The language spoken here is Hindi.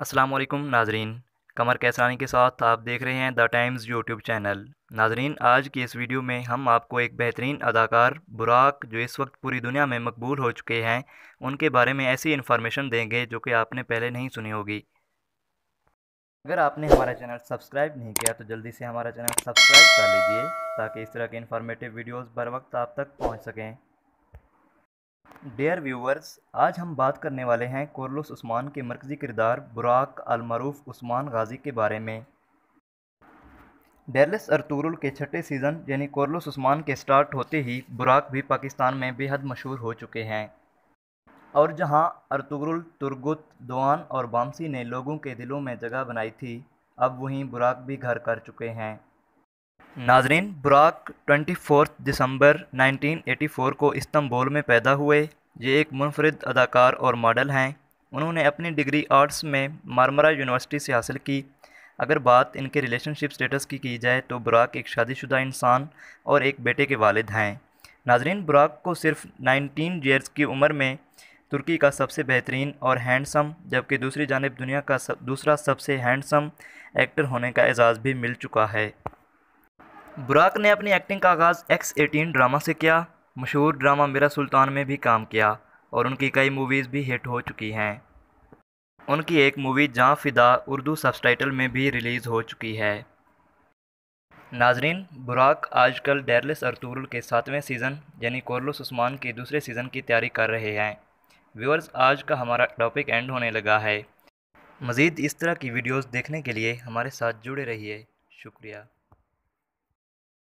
असलम नाजरीन कमर कैसरानी के साथ आप देख रहे हैं द टाइम्स यूट्यूब चैनल नाजरीन आज की इस वीडियो में हम आपको एक बेहतरीन अदाकार बुराक जो इस वक्त पूरी दुनिया में मकबूल हो चुके हैं उनके बारे में ऐसी इन्फॉर्मेशन देंगे जो कि आपने पहले नहीं सुनी होगी अगर आपने हमारा चैनल सब्सक्राइब नहीं किया तो जल्दी से हमारा चैनल सब्सक्राइब कर लीजिए ताकि इस तरह के इन्फॉर्मेटिव वीडियोज़ बर वक्त आप तक पहुँच सकें डेयर व्यूवर्स आज हम बात करने वाले हैं कोरलस उस्मान के मरकज़ी किरदार बुराक अलमरूफ उस्मान गाजी के बारे में डेलिस अरतुरुल के छठे सीज़न यानी कोरलस उस्मान के स्टार्ट होते ही बुराक भी पाकिस्तान में बेहद मशहूर हो चुके हैं और जहां अरतुरुल तुर्गुत दोआन और बामसी ने लोगों के दिलों में जगह बनाई थी अब वहीं बुराक भी घर कर चुके हैं हम्म। नाजरीन बुराक 24 दिसंबर 1984 को इस्तंबोल में पैदा हुए ये एक मुनफरद अदाकार और मॉडल हैं उन्होंने अपनी डिग्री आर्ट्स में मारमरा यूनिवर्सिटी से हासिल की अगर बात इनके रिलेशनशिप स्टेटस की की जाए तो बुराक एक शादीशुदा इंसान और एक बेटे के वालिद हैं नाजरीन बुराक को सिर्फ 19 ईयर्स की उम्र में तुर्की का सबसे बेहतरीन और हैंडसम जबकि दूसरी जानब दुनिया का सब, दूसरा सबसे हैंडसम एक्टर होने का एजाज़ भी मिल चुका है बुराक ने अपनी एक्टिंग का आगाज़ एक्स एटीन ड्रामा से किया मशहूर ड्रामा मेरा सुल्तान में भी काम किया और उनकी कई मूवीज़ भी हिट हो चुकी हैं उनकी एक मूवी जहाँ फिदा उर्दू सबटाइटल में भी रिलीज़ हो चुकी है नाजरीन बुराक आजकल डेरलिस अरतुरुल के सातवें सीज़न यानी कोरलो उस्मान के दूसरे सीज़न की तैयारी कर रहे हैं व्यूअर्स आज का हमारा टॉपिक एंड होने लगा है मज़ीद इस तरह की वीडियोस देखने के लिए हमारे साथ जुड़े रहिए शुक्रिया